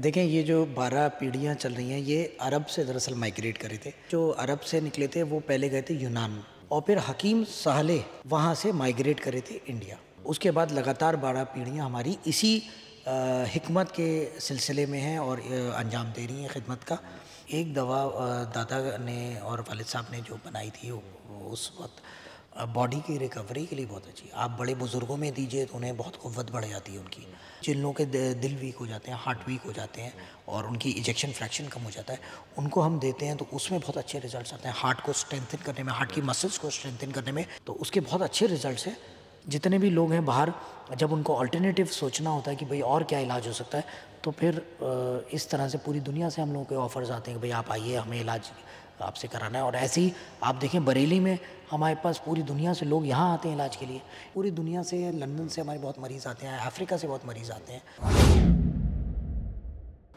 देखें ये जो बारह पीढ़ियाँ चल रही हैं ये अरब से दरअसल माइग्रेट करे थे जो अरब से निकले थे वो पहले गए थे यूनान और फिर हकीम साहले वहाँ से माइग्रेट करे थे इंडिया उसके बाद लगातार बारह पीढ़ियाँ हमारी इसी हमत के सिलसिले में हैं और अंजाम दे रही हैं खिदमत का एक दवा दादा ने और वालद साहब ने जो बनाई थी उस वक्त बॉडी की रिकवरी के लिए बहुत अच्छी आप बड़े बुज़ुर्गों में दीजिए तो उन्हें बहुत कुत बढ़ जाती है उनकी जिन लोगों के दिल वीक हो जाते हैं हार्ट वीक हो जाते हैं और उनकी इजेक्शन फ्रैक्शन कम हो जाता है उनको हम देते हैं तो उसमें बहुत अच्छे रिजल्ट आते हैं हार्ट को स्ट्रेंथन करने में हार्ट की मसल्स को स्ट्रेंथन करने में तो उसके बहुत अच्छे रिजल्ट हैं जितने भी लोग हैं बाहर जब उनको अल्टरनेटिव सोचना होता है कि भाई और क्या इलाज हो सकता है तो फिर इस तरह से पूरी दुनिया से हम लोगों के ऑफर्स आते हैं कि भाई आप आइए हमें इलाज आपसे कराना है और ऐसे ही आप देखें बरेली में हमारे पास पूरी दुनिया से लोग यहाँ आते हैं इलाज के लिए पूरी दुनिया से लंदन से हमारे बहुत मरीज़ आते हैं अफ्रीका से बहुत मरीज़ आते हैं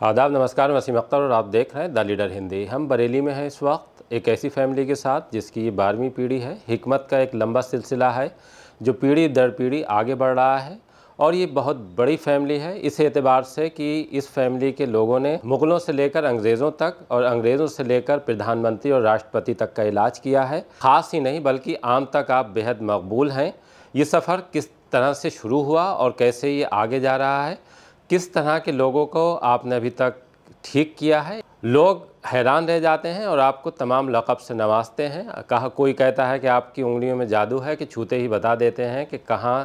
आदाब नमस्कार वसीम अख्तर और आप देख रहे हैं द लीडर हिंदी हम बरेली में हैं इस वक्त एक ऐसी फैमिली के साथ जिसकी ये बारहवीं पीढ़ी है हमत का एक लंबा सिलसिला है जो पीढ़ी दर पीढ़ी आगे बढ़ रहा है और ये बहुत बड़ी फैमिली है इस एतबार से कि इस फैमिली के लोगों ने मुग़लों से लेकर अंग्रेज़ों तक और अंग्रेज़ों से लेकर प्रधानमंत्री और राष्ट्रपति तक का इलाज किया है ख़ास ही नहीं बल्कि आम तक आप बेहद मकबूल हैं ये सफ़र किस तरह से शुरू हुआ और कैसे ये आगे जा रहा है किस तरह के लोगों को आपने अभी तक ठीक किया है लोग हैरान रह जाते हैं और आपको तमाम लक़ब से नवाजते हैं कहा कोई कहता है कि आपकी उंगलियों में जादू है कि छूते ही बता देते हैं कि कहाँ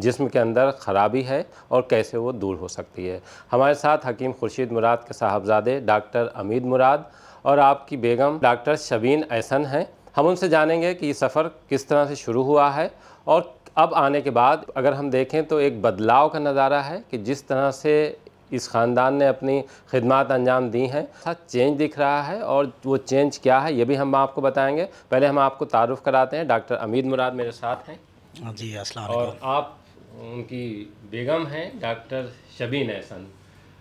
जिस्म के अंदर ख़राबी है और कैसे वो दूर हो सकती है हमारे साथ हकीम खुर्शीद मुराद के साहबजादे डॉक्टर अमीद मुराद और आपकी बेगम डॉक्टर शबीन एहसन हैं हम उनसे जानेंगे कि ये सफ़र किस तरह से शुरू हुआ है और अब आने के बाद अगर हम देखें तो एक बदलाव का नज़ारा है कि जिस तरह से इस ख़ानदान ने अपनी खिदमत अंजाम दी हैं साथ चेंज दिख रहा है और वो चेंज क्या है ये भी हम आपको बताएंगे पहले हम आपको तारुफ़ कराते हैं डॉक्टर अमीद मुराद मेरे साथ हैं जी असल और आप उनकी बेगम हैं डॉक्टर शबीन एहसन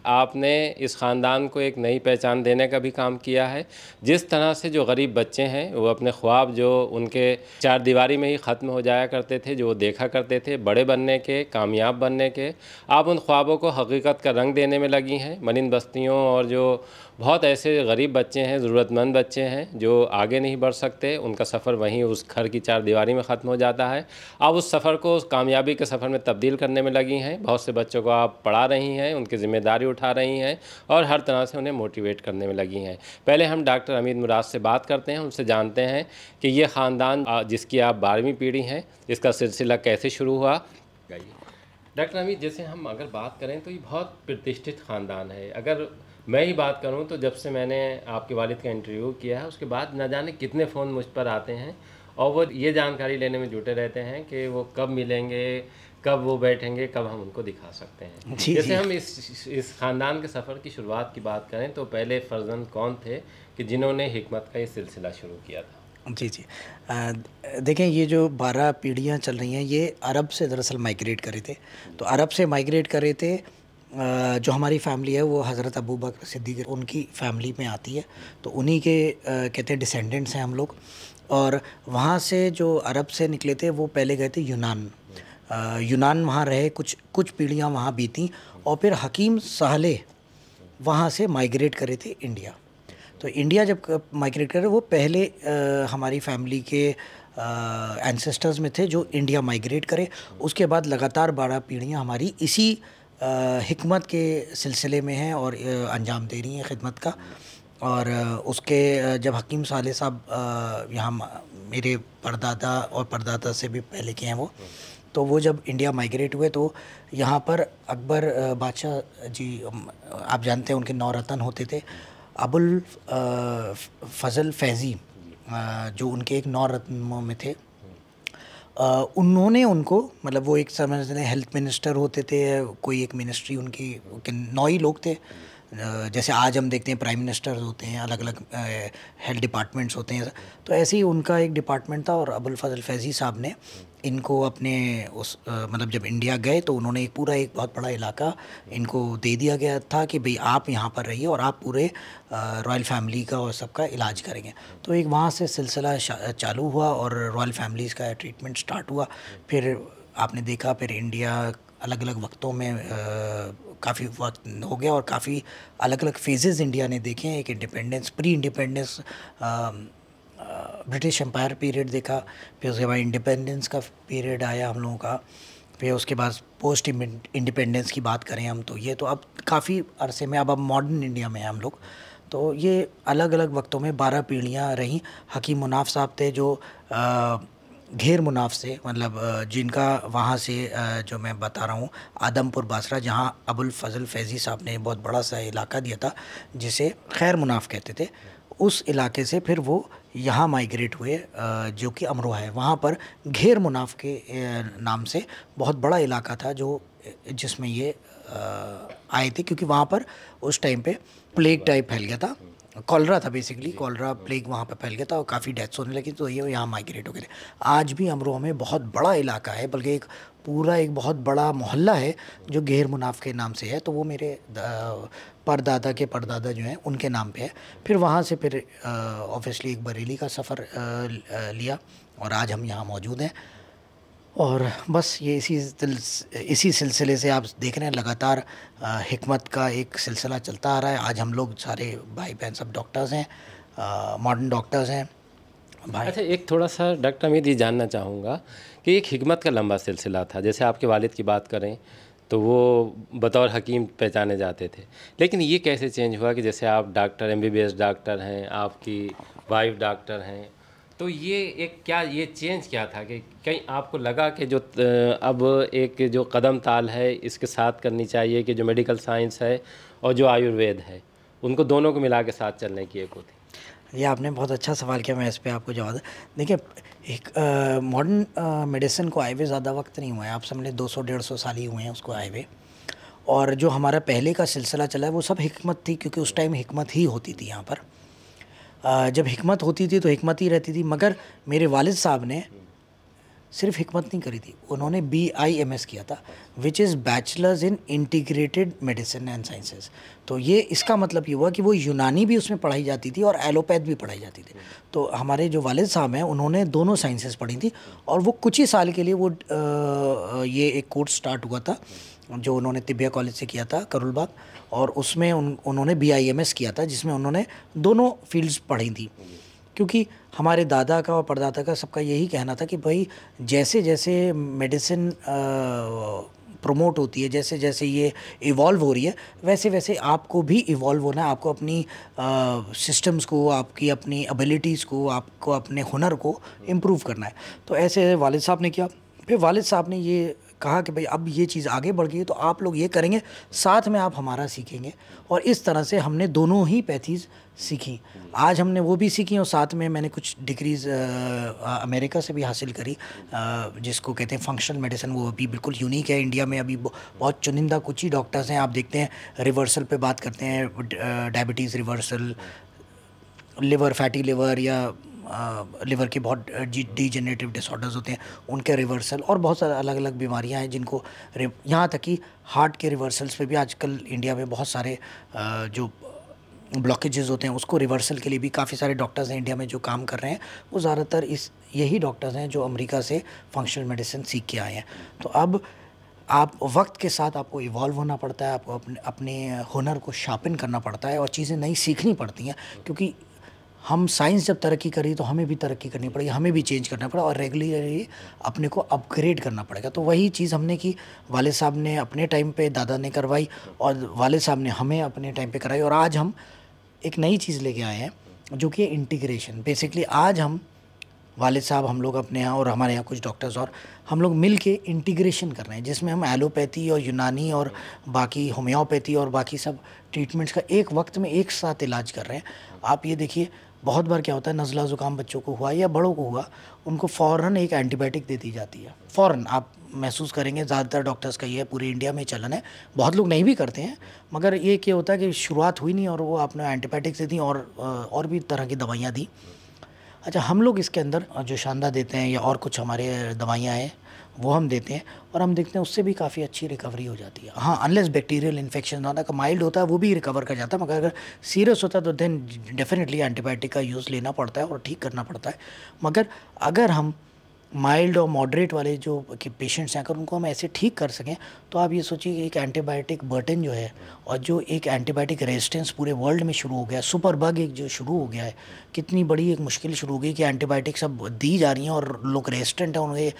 आपने इस ख़ानदान को एक नई पहचान देने का भी काम किया है जिस तरह से जो गरीब बच्चे हैं वो अपने ख्वाब जो उनके चार दीवारी में ही ख़त्म हो जाया करते थे जो वो देखा करते थे बड़े बनने के कामयाब बनने के आप उन ख्वाबों को हकीकत का रंग देने में लगी हैं मनिन बस्तियों और जो बहुत ऐसे गरीब बच्चे हैं ज़रूरतमंद बच्चे हैं जो आगे नहीं बढ़ सकते उनका सफ़र वहीं उस घर की चार दीवारी में ख़त्म हो जाता है अब उस सफ़र को उस कामयाबी के सफ़र में तब्दील करने में लगी हैं बहुत से बच्चों को आप पढ़ा रही हैं उनकी ज़िम्मेदारी उठा रही हैं और हर तरह से उन्हें मोटिवेट करने में लगी हैं पहले हम डॉक्टर अमीद मुराद से बात करते हैं उनसे जानते हैं कि ये ख़ानदान जिसकी आप बारहवीं पीढ़ी हैं इसका सिलसिला कैसे शुरू हुआ डॉक्टर अमीद जैसे हम अगर बात करें तो ये बहुत प्रतिष्ठित ख़ानदान है अगर मैं ही बात करूं तो जब से मैंने आपके वालिद का इंटरव्यू किया है उसके बाद ना जाने कितने फ़ोन मुझ पर आते हैं और वो ये जानकारी लेने में जुटे रहते हैं कि वो कब मिलेंगे कब वो बैठेंगे कब हम उनको दिखा सकते हैं जी, जैसे जी। हम इस इस ख़ानदान के सफ़र की शुरुआत की बात करें तो पहले फर्जन कौन थे कि जिन्होंने हमत का ये सिलसिला शुरू किया था जी जी देखें ये जो बारह पीढ़ियाँ चल रही हैं ये अरब से दरअसल माइग्रेट करे थे तो अरब से माइग्रेट करे थे जो हमारी फैमिली है वो हज़रत अबू बकर सिद्दीक उनकी फैमिली में आती है तो उन्हीं के कहते हैं डिसेंडेंट्स हैं हम लोग और वहाँ से जो अरब से निकले थे वो पहले गए थे यूनान यूनान वहाँ रहे कुछ कुछ पीढ़ियाँ वहाँ बीतीं और फिर हकीम साहले वहाँ से माइग्रेट करे थे इंडिया तो इंडिया जब माइग्रेट करे वो पहले आ, हमारी फैमिली के एंसेस्टर्स में थे जो इंडिया माइग्रेट करे उसके बाद लगातार बारह पीढ़ियाँ हमारी इसी हमत के सिलसिले में हैं और अंजाम दे रही हैं खिदमत का और उसके जब हकीम साले साहब यहाँ मेरे परदादा और परदादा से भी पहले के हैं वो तो वो जब इंडिया माइग्रेट हुए तो यहाँ पर अकबर बादशाह जी आप जानते हैं उनके नौ रतन होते थे अबुल फजल फैज़ी जो उनके एक नौ रत्नों में थे उन्होंने उनको मतलब वो एक समझ लें हेल्थ मिनिस्टर होते थे कोई एक मिनिस्ट्री उनकी नौ ही लोग थे जैसे आज हम देखते हैं प्राइम मिनिस्टर्स होते हैं अलग अलग हेल्थ डिपार्टमेंट्स होते हैं तो ऐसे ही उनका एक डिपार्टमेंट था और अबुल फजल फैज़ी साहब ने इनको अपने उस मतलब जब इंडिया गए तो उन्होंने एक पूरा एक बहुत बड़ा इलाका इनको दे दिया गया था कि भाई आप यहाँ पर रहिए और आप पूरे रॉयल फैमिली का और सबका इलाज करेंगे तो एक वहाँ से सिलसिला चालू हुआ और रॉयल फैमिलीज़ का ट्रीटमेंट स्टार्ट हुआ फिर आपने देखा फिर इंडिया अलग अलग वक्तों में काफ़ी वक्त हो गया और काफ़ी अलग अलग फेजेस इंडिया ने देखे हैं एक independence pre independence British empire period देखा फिर उसके बाद इंडिपेंडेंस का पीरियड आया हम लोगों का फिर उसके बाद पोस्ट इंडिपेंडेंस की बात करें हम तो ये तो अब काफ़ी अरसे में अब अब मॉडर्न इंडिया में हैं हम लोग तो ये अलग अलग वक्तों में बारह पीढ़ियाँ रहीं हकीम मुनाफ साहब थे जो आ, मुनाफ़ से मतलब जिनका वहाँ से जो मैं बता रहा हूँ आदमपुर बासरा जहाँ अबुल फजल फैज़ी साहब ने बहुत बड़ा सा इलाका दिया था जिसे खैर मुनाफ कहते थे उस इलाके से फिर वो यहाँ माइग्रेट हुए जो कि अमरोहा है वहाँ पर घेर मुनाफ के नाम से बहुत बड़ा इलाका था जो जिसमें ये आए थे क्योंकि वहाँ पर उस टाइम पे प्लेग टाइप फैल गया था कॉलरा था बेसिकली कॉलरा प्लेग वहाँ पर फैल गया था और काफ़ी डेथ्स होने लगी तो ये यहाँ माइग्रेट हो गए थे आज भी अमरोहा में बहुत बड़ा इलाका है बल्कि एक पूरा एक बहुत बड़ा मोहल्ला है जो गैर मुनाफ के नाम से है तो वो मेरे परदादा के परदादा जो हैं उनके नाम पे है फिर वहाँ से फिर ऑब्वियसली एक बरेली का सफ़र लिया और आज हम यहाँ मौजूद हैं और बस ये इसी इसी सिलसिले से आप देख रहे हैं लगातार हमत का एक सिलसिला चलता आ रहा है आज हम लोग सारे भाई बहन सब डॉक्टर्स हैं मॉडर्न डॉक्टर्स हैं भाई अच्छा एक थोड़ा सा डॉक्टर अमित ये जानना चाहूँगा कि एक हमत का लंबा सिलसिला था जैसे आपके वालिद की बात करें तो वो बतौर हकीम पहचाने जाते थे लेकिन ये कैसे चेंज हुआ कि जैसे आप डॉक्टर एम डॉक्टर हैं आपकी वाइफ डॉक्टर हैं तो ये एक क्या ये चेंज क्या था कि कहीं आपको लगा कि जो अब एक जो कदम ताल है इसके साथ करनी चाहिए कि जो मेडिकल साइंस है और जो आयुर्वेद है उनको दोनों को मिला के साथ चलने की एक होती ये आपने बहुत अच्छा सवाल किया मैं इस पर आपको जवाब देखिए एक मॉडर्न मेडिसिन को आए हुए ज़्यादा वक्त नहीं हुआ है आप समझ दो सौ डेढ़ सौ साल ही हुए हैं उसको आए हुए और जो हमारा पहले का सिलसिला चला है वो सब हमत थी क्योंकि उस टाइम हमत ही होती थी यहाँ पर जब हमत होती थी तो हमत ही रहती थी मगर मेरे वालिद साहब ने सिर्फ हमत नहीं करी थी उन्होंने बी आई एम एस किया था which is bachelors in integrated medicine and sciences तो ये इसका मतलब ये हुआ कि वो यूनानी भी उसमें पढ़ाई जाती थी और एलोपैथ भी पढ़ाई जाती थी तो हमारे जो वालिद साहब हैं उन्होंने दोनों साइंसेस पढ़ी थी और वो कुछ ही साल के लिए वो आ, ये एक कोर्स स्टार्ट हुआ था जो उन्होंने तिबिया कॉलेज से किया था करुलबाग और उसमें उन उन्होंने एस किया था जिसमें उन्होंने दोनों फील्ड्स पढ़ी थी क्योंकि हमारे दादा का और परदादा का सबका यही कहना था कि भाई जैसे जैसे मेडिसिन प्रमोट होती है जैसे जैसे ये इवॉल्व हो रही है वैसे वैसे आपको भी इवॉल्व होना है आपको अपनी सिस्टम्स को आपकी अपनी एबिलिटीज़ को आपको अपने हुनर को इम्प्रूव करना है तो ऐसे वालिद साहब ने किया फिर वालिद साहब ने ये कहा कि भाई अब ये चीज़ आगे बढ़ गई है तो आप लोग ये करेंगे साथ में आप हमारा सीखेंगे और इस तरह से हमने दोनों ही पैथीज़ सीखी आज हमने वो भी सीखी और साथ में मैंने कुछ डिग्रीज़ अमेरिका से भी हासिल करी आ, जिसको कहते हैं फंक्शनल मेडिसिन वो अभी बिल्कुल यूनिक है इंडिया में अभी बहुत चुनिंदा कुछ ही डॉक्टर्स हैं आप देखते हैं रिवर्सल पर बात करते हैं diabetes reversal liver fatty liver या लिवर के बहुत डीजेनरेटिव डिसऑर्डर्स होते हैं उनके रिवर्सल और बहुत सारे अलग अलग बीमारियां हैं जिनको यहाँ तक कि हार्ट के रिवर्सल्स पे भी आजकल इंडिया में बहुत सारे जो ब्लॉकेजेस होते हैं उसको रिवर्सल के लिए भी काफ़ी सारे डॉक्टर्स हैं इंडिया में जो काम कर रहे हैं वो ज़्यादातर इस यही डॉक्टर्स हैं जो अमरीका से फंक्शनल मेडिसिन सीख के आए हैं तो अब आप वक्त के साथ आपको इवॉल्व होना पड़ता है आपको अपने अपने हुनर को शार्पन करना पड़ता है और चीज़ें नई सीखनी पड़ती हैं क्योंकि हम साइंस जब तरक्की करी तो हमें भी तरक्की करनी पड़ेगी हमें भी चेंज करना पड़ा और रेगुलरली अपने को अपग्रेड करना पड़ेगा तो वही चीज़ हमने की वाले साहब ने अपने टाइम पे दादा ने करवाई और वाले साहब ने हमें अपने टाइम पे कराई और आज हम एक नई चीज़ लेके आए हैं जो कि इंटीग्रेशन बेसिकली आज हम वाले साहब हम लोग अपने यहाँ और हमारे यहाँ कुछ डॉक्टर्स और हम लोग मिल के इंटीग्रेशन कर रहे हैं जिसमें हम एलोपैथी और यूनानी और बाकी होम्योपैथी और बाकी सब ट्रीटमेंट्स का एक वक्त में एक साथ इलाज कर रहे हैं आप ये देखिए बहुत बार क्या होता है नज़ला ज़ुकाम बच्चों को हुआ या बड़ों को हुआ उनको फ़ौर एक एंटीबायोटिक दे दी जाती है फ़ौर आप महसूस करेंगे ज़्यादातर डॉक्टर्स का ये पूरे इंडिया में चलन है बहुत लोग नहीं भी करते हैं मगर ये क्या होता है कि शुरुआत हुई नहीं और वो आपने एंटीबायोटिक्स दे दी और और भी तरह की दवाइयाँ दी अच्छा हम लोग इसके अंदर जो शानदा देते हैं या और कुछ हमारे दवाइयाँ हैं वो हम देते हैं और हम देखते हैं उससे भी काफ़ी अच्छी रिकवरी हो जाती है हाँ अनलेस बैक्टीरियल इन्फेक्शन होता है माइल्ड होता है वो भी रिकवर कर जाता है मगर अगर सीरियस होता है तो देन डेफिनेटली एंटीबायोटिक का यूज़ लेना पड़ता है और ठीक करना पड़ता है मगर अगर हम माइल्ड और मॉडरेट वाले जो के पेशेंट्स हैं अगर उनको हम ऐसे ठीक कर सकें तो आप ये सोचिए कि एक एंटीबायोटिक बर्टन जो है और जो एक एंटीबायोटिक रेजिस्टेंस पूरे वर्ल्ड में शुरू हो गया है सुपर बग एक जो शुरू हो गया है कितनी बड़ी एक मुश्किल शुरू हो गई कि एंटीबायोटिक सब दी जा रही हैं और लोग रेजिस्टेंट हैं उन्हें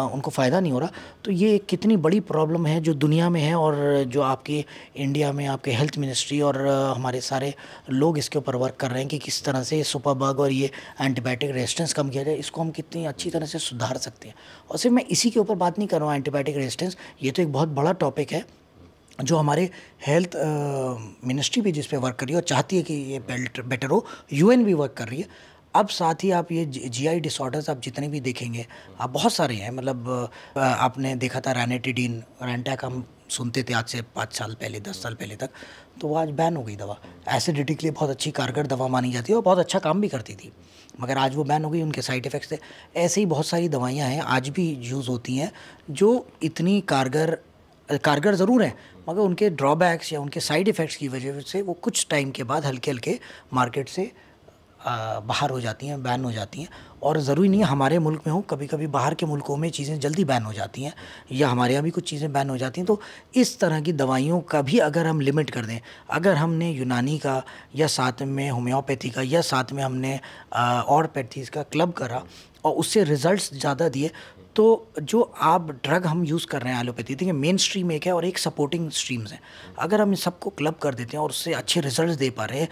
उनको फ़ायदा नहीं हो रहा तो ये कितनी बड़ी प्रॉब्लम है जो दुनिया में है और जो आपके इंडिया में आपके हेल्थ मिनिस्ट्री और हमारे सारे लोग इसके ऊपर वर्क कर रहे हैं कि किस तरह से सुपर बग और ये एंटीबायोटिक रेजिस्टेंस कम किया जाए इसको हम कितनी अच्छी तरह से सुधार सकते हैं और सिर्फ मैं इसी के ऊपर बात नहीं कर रहा हूँ एंटीबायोटिक रेजिस्टेंस ये तो एक बहुत बड़ा टॉपिक है जो हमारे हेल्थ मिनिस्ट्री भी जिस पर वर्क कर रही है और चाहती है कि ये बेटर हो यूएन भी वर्क कर रही है अब साथ ही आप ये जीआई डिसऑर्डर्स आप जितने भी देखेंगे आप बहुत सारे हैं मतलब आपने देखा था रैनेटिडीन रैनटैक हम सुनते थे आज से पाँच साल पहले दस साल पहले तक तो वो आज बैन हो गई दवा एसिडिटी के लिए बहुत अच्छी कारगर दवा मानी जाती है और बहुत अच्छा काम भी करती थी मगर आज वो बैन हो गई उनके साइड इफ़ेक्ट्स थे ऐसे ही बहुत सारी दवाइयाँ हैं आज भी यूज़ होती हैं जो इतनी कारगर कारगर ज़रूर हैं मगर उनके ड्रॉबैक्स या उनके साइड इफ़ेक्ट्स की वजह से वो कुछ टाइम के बाद हल्के हल्के मार्केट से बाहर हो जाती हैं बैन हो जाती हैं और ज़रूरी नहीं है हमारे मुल्क में हो कभी कभी बाहर के मुल्कों में चीज़ें जल्दी बैन हो जाती हैं या हमारे यहाँ भी कुछ चीज़ें बैन हो जाती हैं तो इस तरह की दवाइयों का भी अगर हम लिमिट कर दें अगर हमने यूनानी का या साथ में होम्योपैथी का या साथ में हमने और पैथीज़ का क्लब करा और उससे रिज़ल्ट्स ज़्यादा दिए तो जो आप ड्रग हम यूज़ कर रहे हैं एलोपैथी देखिए मेन स्ट्रीम एक है और एक सपोर्टिंग स्ट्रीम्स हैं अगर हम सबको क्लब कर देते हैं और उससे अच्छे रिजल्ट दे पा रहे हैं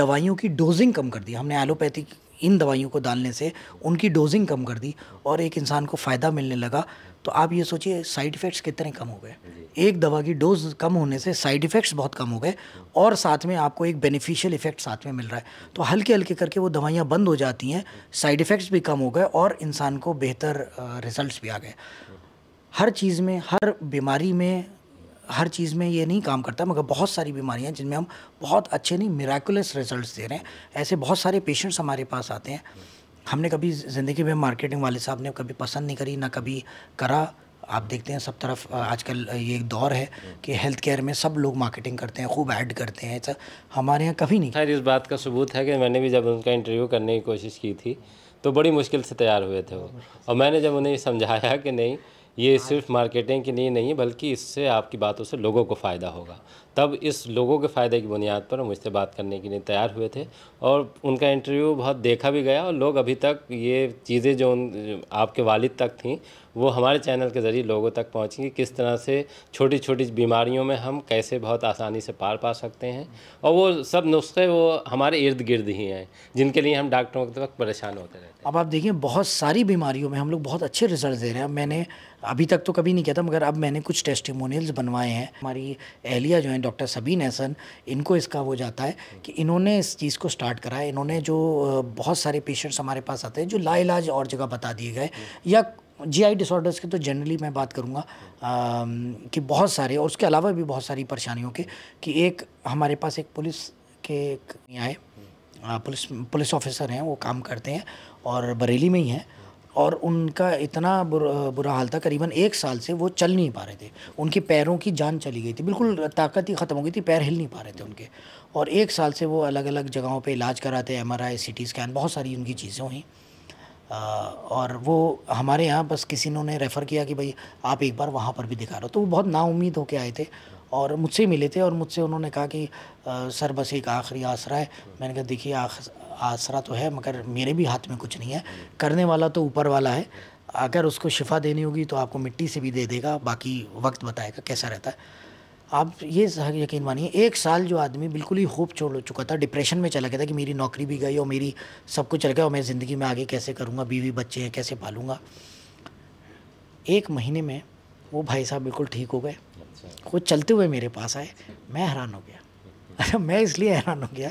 दवाइयों की डोजिंग कम कर दी हमने एलोपैथी इन दवाइयों को डालने से उनकी डोजिंग कम कर दी और एक इंसान को फ़ायदा मिलने लगा तो आप ये सोचिए साइड इफ़ेक्ट्स कितने कम हो गए एक दवा की डोज कम होने से साइड इफ़ेक्ट्स बहुत कम हो गए और साथ में आपको एक बेनिफिशियल इफ़ेक्ट साथ में मिल रहा है तो हल्के हल्के करके वो दवाइयाँ बंद हो जाती हैं साइड इफ़ेक्ट्स भी कम हो गए और इंसान को बेहतर रिजल्ट भी आ गए हर चीज़ में हर बीमारी में हर चीज़ में ये नहीं काम करता मगर बहुत सारी बीमारियाँ जिनमें हम बहुत अच्छे नहीं मेराकुलस रिज़ल्ट दे रहे हैं ऐसे बहुत सारे पेशेंट्स हमारे पास आते हैं हमने कभी ज़िंदगी में मार्केटिंग वाले साहब ने कभी पसंद नहीं करी ना कभी करा आप देखते हैं सब तरफ आजकल ये एक दौर है कि हेल्थ केयर में सब लोग मार्केटिंग करते हैं खूब ऐड करते हैं ऐसा हमारे यहाँ कभी नहीं खैर इस बात का सबूत है कि मैंने भी जब उनका इंटरव्यू करने की कोशिश की थी तो बड़ी मुश्किल से तैयार हुए थे वो और मैंने जब उन्हें समझाया कि नहीं ये सिर्फ मार्केटिंग के लिए नहीं बल्कि इससे आपकी बातों से लोगों को फ़ायदा होगा तब इस लोगों के फ़ायदे की बुनियाद पर मुझसे बात करने के लिए तैयार हुए थे और उनका इंटरव्यू बहुत देखा भी गया और लोग अभी तक ये चीज़ें जो आपके वालिद तक थी वो हमारे चैनल के ज़रिए लोगों तक पहुँची कि किस तरह से छोटी छोटी बीमारियों में हम कैसे बहुत आसानी से पार पा सकते हैं और वो सब नुस्खे वो हमारे इर्द गिर्द ही हैं जिनके लिए हम डॉक्टरों के वक्त परेशान होते रहते हैं अब आप देखिए बहुत सारी बीमारियों में हम लोग बहुत अच्छे रिजल्ट दे रहे हैं अब मैंने अभी तक तो कभी नहीं किया था मगर अब मैंने कुछ टेस्टिमोनियल्स बनवाए हैं हमारी एहलिया जो है डॉक्टर सबीन हसन इनको इसका वो जाता है कि इन्होंने इस चीज़ को स्टार्ट करा है इन्होंने जो बहुत सारे पेशेंट्स हमारे पास आते हैं जो लाइलाज और जगह बता दिए गए या जीआई डिसऑर्डर्स के तो जनरली मैं बात करूँगा कि बहुत सारे और उसके अलावा भी बहुत सारी परेशानियों के कि एक हमारे पास एक पुलिस के आए पुलिस पुलिस ऑफिसर हैं वो काम करते हैं और बरेली में ही हैं और उनका इतना बुरा, बुरा हाल था करीबन एक साल से वो चल नहीं पा रहे थे उनके पैरों की जान चली गई थी बिल्कुल ताकत ही ख़त्म हो गई थी पैर हिल नहीं पा रहे थे उनके और एक साल से वो अलग अलग जगहों पे इलाज कराते M R I C T scan बहुत सारी उनकी चीज़ें हुई और वो हमारे यहाँ बस किसी ने उन्हें रेफ़र किया कि भाई आप एक बार वहाँ पर भी दिखा रहे हो तो वो बहुत नाउमीद होकर आए थे और मुझसे मिले थे और मुझसे उन्होंने कहा कि सर बस एक आखिरी आसरा है मैंने कहा देखिए आसरा तो है मगर मेरे भी हाथ में कुछ नहीं है करने वाला तो ऊपर वाला है अगर उसको शिफा देनी होगी तो आपको मिट्टी से भी दे देगा बाकी वक्त बताएगा कैसा रहता है आप ये यकीन मानिए एक साल जो आदमी बिल्कुल ही होप छोड़ चुका था डिप्रेशन में चला गया था कि मेरी नौकरी भी गई और मेरी सब कुछ चल गया और मैं ज़िंदगी में आगे कैसे करूँगा बीवी बच्चे हैं कैसे पालूंगा एक महीने में वो भाई साहब बिल्कुल ठीक हो गए अच्छा। वो चलते हुए मेरे पास आए मैं हैरान हो गया मैं इसलिए हैरान हो गया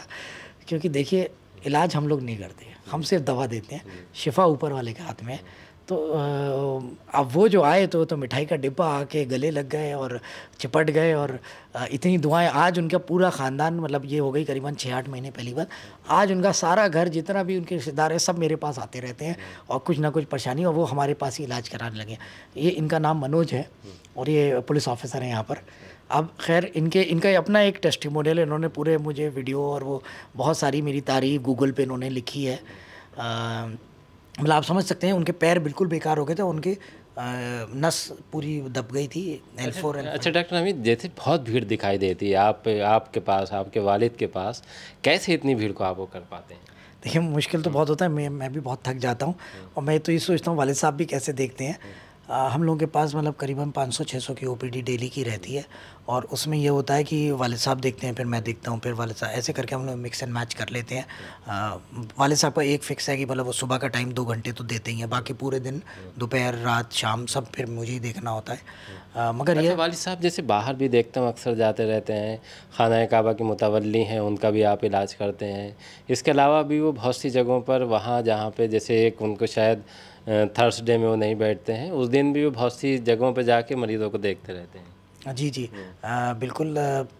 क्योंकि देखिए इलाज हम लोग नहीं करते हम सिर्फ दवा देते हैं शिफा ऊपर वाले के हाथ में है तो अब वो जो आए तो तो मिठाई का डिब्बा आके गले लग गए और चिपट गए और इतनी दुआएं आज उनका पूरा ख़ानदान मतलब ये हो गई करीबन छः आठ महीने पहली बार आज उनका सारा घर जितना भी उनके रिश्तेदार है सब मेरे पास आते रहते हैं और कुछ ना कुछ परेशानी और वो हमारे पास ही इलाज कराने लगे ये इनका नाम मनोज है और ये पुलिस ऑफिसर हैं यहाँ पर अब खैर इनके इनका अपना एक टेस्ट है इन्होंने पूरे मुझे वीडियो और वो बहुत सारी मेरी तारीफ़ गूगल पर इन्होंने लिखी है मतलब आप समझ सकते हैं उनके पैर बिल्कुल बेकार हो गए थे उनके नस पूरी दब गई थी एल फोर अच्छा, अच्छा डॉक्टर अमित जैसे बहुत भीड़ दिखाई देती है आप आपके पास आपके वालिद के पास कैसे इतनी भीड़ को आप वो कर पाते हैं देखिए मुश्किल तो बहुत होता है मैं मैं भी बहुत थक जाता हूँ और मैं तो ये सोचता हूँ वालिद साहब भी कैसे देखते हैं हम लोगों के पास मतलब करीबन 500-600 की ओ डेली की रहती है और उसमें यह होता है कि वाले साहब देखते हैं फिर मैं देखता हूँ फिर वाले साहब ऐसे करके हम लोग मिक्स एंड मैच कर लेते हैं आ, वाले साहब का एक फिक्स है कि मतलब वो सुबह का टाइम दो घंटे तो देते ही हैं बाकी पूरे दिन दोपहर रात शाम सब फिर मुझे ही देखना होता है आ, मगर अच्छा, ये वाले साहब जैसे बाहर भी देखता हूँ अक्सर जाते रहते हैं खाना काबा की मुतवली हैं उनका भी आप इलाज करते हैं इसके अलावा भी वो बहुत सी जगहों पर वहाँ जहाँ पर जैसे एक उनको शायद थर्सडे में वो नहीं बैठते हैं उस दिन भी वो बहुत सी जगहों पर जाके मरीजों को देखते रहते हैं जी जी आ, बिल्कुल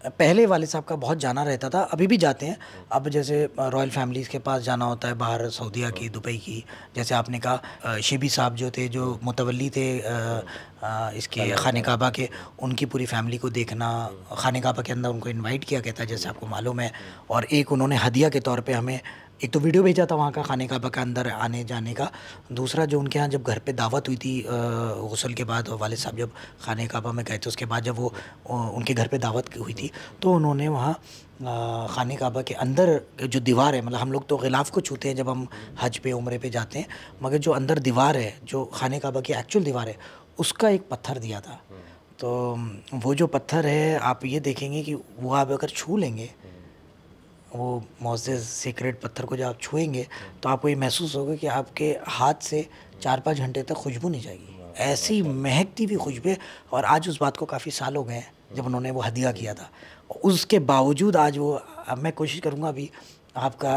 पहले वाले साहब का बहुत जाना रहता था अभी भी जाते हैं अब जैसे रॉयल फैमिलीज़ के पास जाना होता है बाहर सऊदीया की दुबई की जैसे आपने कहा शिबी साहब जो थे जो मुतवली थे आ, आ, इसके खान काबा के उनकी पूरी फैमिली को देखना खान काबा के अंदर उनको इनवाइट किया गया था जैसे आपको मालूम है और एक उन्होंने हदिया के तौर पर हमें एक तो वीडियो भेजा था वहाँ का खाने का पका अंदर आने जाने का दूसरा जो उनके यहाँ जब घर पे दावत हुई थी गसल के बाद वाले साहब जब खाने काबा में गए थे उसके बाद जब वो उनके घर पे दावत हुई थी तो उन्होंने वहाँ खाने काबा के अंदर जो दीवार है मतलब हम लोग तो गिलाफ को छूते हैं जब हम हज पे उम्र पे जाते हैं मगर जो अंदर दीवार है जो खाने काबा की एक्चुअल दीवार है उसका एक पत्थर दिया था हम्म। तो वो जो पत्थर है आप ये देखेंगे कि वो आप अगर छू लेंगे हम्म। वो मोज़े सीक्रेट पत्थर को जब आप छुएंगे तो आपको ये महसूस होगा कि आपके हाथ से चार पाँच घंटे तक खुशबू नहीं जाएगी ऐसी महकती हुई खुशबू और आज उस बात को काफ़ी साल हो गए हैं जब उन्होंने वो हदिया किया था उसके बावजूद आज वो मैं कोशिश करूँगा अभी आपका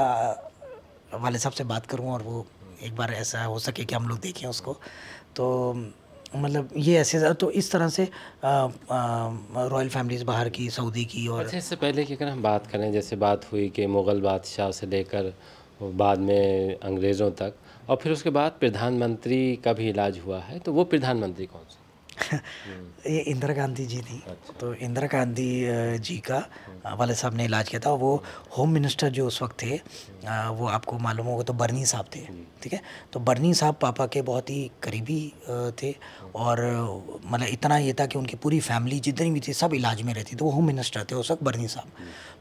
वाले साहब से बात करूँ और वो एक बार ऐसा हो सके कि हम लोग देखें उसको तो मतलब ये ऐसे तो इस तरह से रॉयल फैमिलीज बाहर की सऊदी की और अच्छा इससे पहले कि अगर हम बात करें जैसे बात हुई कि मुग़ल बादशाह से लेकर बाद में अंग्रेज़ों तक और फिर उसके बाद प्रधानमंत्री का भी इलाज हुआ है तो वो प्रधानमंत्री कौन से ये इंदिरा गांधी जी थी अच्छा। तो इंदिरा गांधी जी का वाले साहब ने इलाज किया था वो होम मिनिस्टर जो उस वक्त थे वो आपको मालूम होगा तो बर्नी साहब थे ठीक है तो बर्नी साहब पापा के बहुत ही करीबी थे और मतलब इतना ये था कि उनकी पूरी फैमिली जितनी भी थी सब इलाज में रहती तो वो होम मिनिस्टर थे उस वक्त बर्नी साहब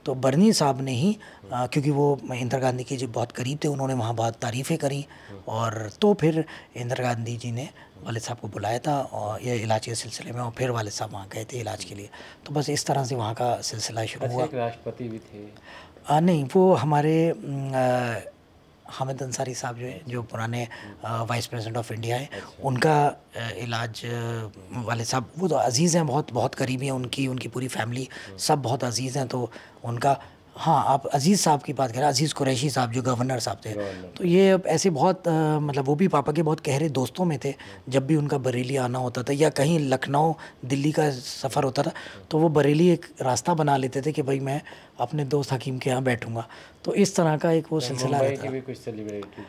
तो बर्नी साहब ने ही क्योंकि वो इंदिरा गांधी के जो बहुत करीब थे उन्होंने वहाँ बहुत तारीफ़ें करी और तो फिर इंदिरा गांधी जी ने वाले साहब को बुलाया था और ये इलाज के सिलसिले में और फिर वाले साहब वहाँ गए थे इलाज के लिए तो बस इस तरह से वहाँ का सिलसिला शुरू हुआ राष्ट्रपति भी थे आ, नहीं वो हमारे हामिद अंसारी साहब जो है जो पुराने वाइस प्रेसिडेंट ऑफ इंडिया हैं अच्छा। उनका इलाज वाले साहब वो तो अजीज़ हैं बहुत बहुत करीबी हैं उनकी उनकी पूरी फैमिली अच्छा। सब बहुत अजीज़ हैं तो उनका हाँ आप अजीज़ साहब की बात करें अजीज़ कुरैशी साहब जो गवर्नर साहब थे तो ये ऐसे बहुत आ, मतलब वो भी पापा के बहुत गहरे दोस्तों में थे जब भी उनका बरेली आना होता था या कहीं लखनऊ दिल्ली का सफ़र होता था तो वो बरेली एक रास्ता बना लेते थे कि भाई मैं अपने दोस्त हकीम के यहाँ बैठूँगा तो इस तरह का एक वो सिलसिला रहता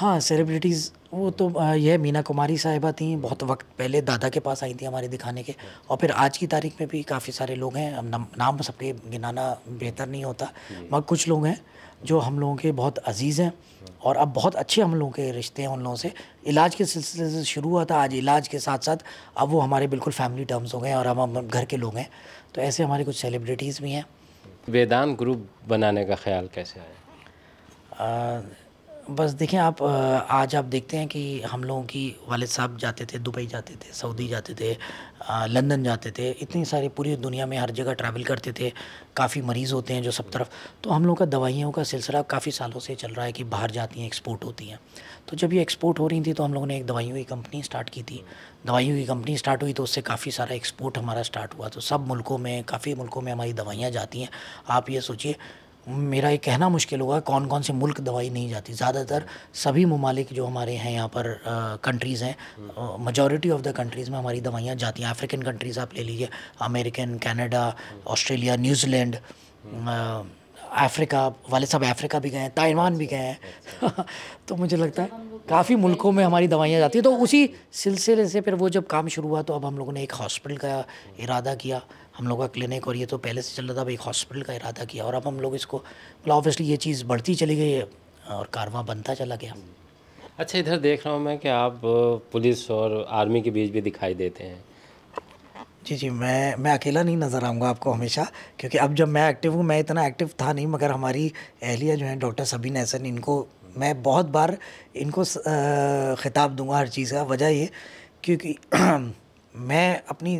हाँ सेलिब्रिटीज़ वो तो यह मीना कुमारी साहिबा थी बहुत वक्त पहले दादा के पास आई थी हमारे दिखाने के और फिर आज की तारीख में भी काफ़ी सारे लोग हैं नाम सबके गिनाना बेहतर नहीं होता मगर कुछ लोग हैं जो हम लोगों के बहुत अजीज़ हैं और अब बहुत अच्छे हम लोगों के रिश्ते हैं उन लोगों से इलाज के सिलसिले से शुरू हुआ था आज इलाज के साथ साथ अब वो हमारे बिल्कुल फैमिली टर्म्स हो गए हैं और हम हम घर के लोग हैं तो ऐसे हमारे कुछ सेलिब्रिटीज़ भी हैं वेदांत ग्रुप बनाने का ख्याल कैसे आया बस देखें आप आज आप देखते हैं कि हम लोगों की वालद साहब जाते थे दुबई जाते थे सऊदी जाते थे लंदन जाते थे इतनी सारी पूरी दुनिया में हर जगह ट्रैवल करते थे काफ़ी मरीज़ होते हैं जो सब तरफ तो हम लोग का दवाइयों का सिलसिला काफ़ी सालों से चल रहा है कि बाहर जाती हैं एक्सपोर्ट होती हैं तो जब ये एक्सपोर्ट हो रही थी तो हम लोगों ने एक दवाइयों की कंपनी स्टार्ट की थी दवाइयों की कंपनी स्टार्ट हुई तो उससे काफ़ी सारा एक्सपोर्ट हमारा स्टार्ट हुआ तो सब मुल्कों में काफ़ी मुल्कों में हमारी दवाइयाँ जाती हैं आप ये सोचिए मेरा ये कहना मुश्किल होगा कौन कौन से मुल्क दवाई नहीं जाती ज़्यादातर सभी ममालिक जो हमारे हैं यहाँ पर कंट्रीज़ हैं मजॉरिटी ऑफ द कंट्रीज़ में हमारी दवाइयाँ जाती हैं अफ्रीकन कंट्रीज़ आप ले लीजिए American Canada Australia New Zealand Africa वाले सब अफ्रीका भी गए हैं ताइवान भी गए हैं तो मुझे लगता है काफ़ी मुल्कों में हमारी दवाइयाँ जाती हैं तो उसी सिलसिले से फिर वो जब काम शुरू हुआ तो अब हम लोगों ने एक हॉस्पिटल का इरादा किया हम लोग का क्लिनिक और ये तो पहले से चल रहा था अब एक हॉस्पिटल का इरादा किया और अब हम लोग इसको मतलब ऑब्वियसली ये चीज़ बढ़ती चली गई है और कारवा बनता चला गया अच्छा इधर देख रहा हूँ मैं कि आप पुलिस और आर्मी के बीच भी दिखाई देते हैं जी जी मैं मैं अकेला नहीं नज़र आऊँगा आपको हमेशा क्योंकि अब जब मैं एक्टिव हूँ मैं इतना एक्टिव था नहीं मगर हमारी एहलिया जो हैं डॉक्टर सबीन एहसन इनको मैं बहुत बार इनको ख़िताब दूंगा हर चीज़ का वजह ये क्योंकि मैं अपनी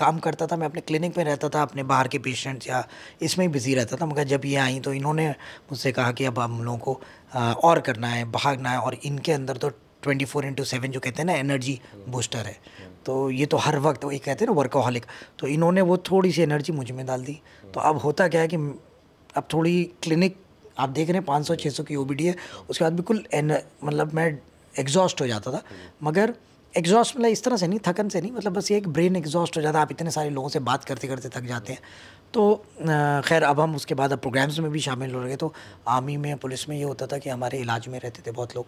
काम करता था मैं अपने क्लिनिक में रहता था अपने बाहर के पेशेंट्स या इसमें ही बिज़ी रहता था मगर जब ये आई तो इन्होंने मुझसे कहा कि अब हम लोगों को और करना है भागना है और इनके अंदर तो ट्वेंटी फोर इंटू सेवन जो कहते हैं ना एनर्जी बूस्टर है तो ये तो हर वक्त वही कहते हैं ना वर्कोहलिक तो इन्होंने वो थोड़ी सी एनर्जी मुझ में डाल दी तो अब होता क्या है कि अब थोड़ी क्लिनिक आप देख रहे हैं पाँच सौ छः सौ की ओ है उसके बाद बिल्कुल मतलब मैं एग्जॉस्ट हो जाता था मगर एग्जॉस्ट मतलब इस तरह से नहीं थकन से नहीं मतलब बस ये एक ब्रेन एग्जॉस्ट हो जाता है आप इतने सारे लोगों से बात करते करते थक जाते हैं तो खैर अब हम उसके बाद अब प्रोग्राम्स में भी शामिल हो रहे तो आर्मी में पुलिस में ये होता था कि हमारे इलाज में रहते थे बहुत लोग